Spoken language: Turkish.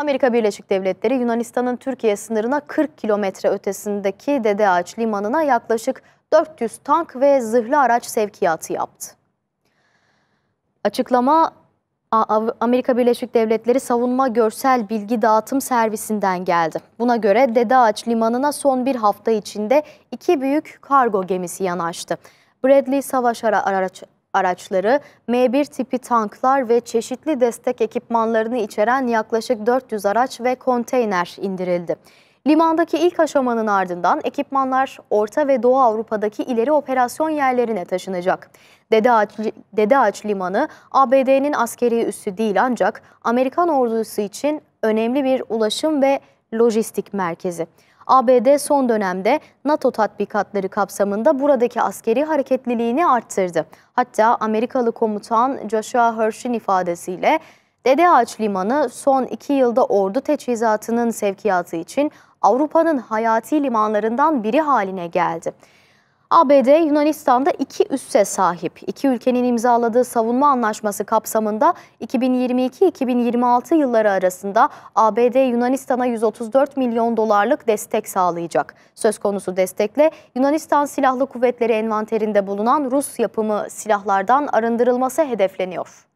Amerika Birleşik Devletleri Yunanistan'ın Türkiye sınırına 40 kilometre ötesindeki Dede Ağaç Limanı'na yaklaşık 400 tank ve zırhlı araç sevkiyatı yaptı. Açıklama Amerika Birleşik Devletleri Savunma Görsel Bilgi Dağıtım Servisi'nden geldi. Buna göre Dede Ağaç Limanı'na son bir hafta içinde iki büyük kargo gemisi yanaştı. Bradley savaş araç, araçları, M1 tipi tanklar ve çeşitli destek ekipmanlarını içeren yaklaşık 400 araç ve konteyner indirildi. Limandaki ilk aşamanın ardından ekipmanlar Orta ve Doğu Avrupa'daki ileri operasyon yerlerine taşınacak. Dede Ağaç, Dede Ağaç Limanı ABD'nin askeri üssü değil ancak Amerikan ordusu için önemli bir ulaşım ve Lojistik Merkezi. ABD son dönemde NATO tatbikatları kapsamında buradaki askeri hareketliliğini arttırdı. Hatta Amerikalı komutan Joshua Hersh'in ifadesiyle Dede Ağaç Limanı son iki yılda ordu teçhizatının sevkiyatı için Avrupa'nın hayati limanlarından biri haline geldi. ABD Yunanistan'da iki üsse sahip. İki ülkenin imzaladığı savunma anlaşması kapsamında 2022-2026 yılları arasında ABD Yunanistan'a 134 milyon dolarlık destek sağlayacak. Söz konusu destekle Yunanistan Silahlı Kuvvetleri envanterinde bulunan Rus yapımı silahlardan arındırılması hedefleniyor.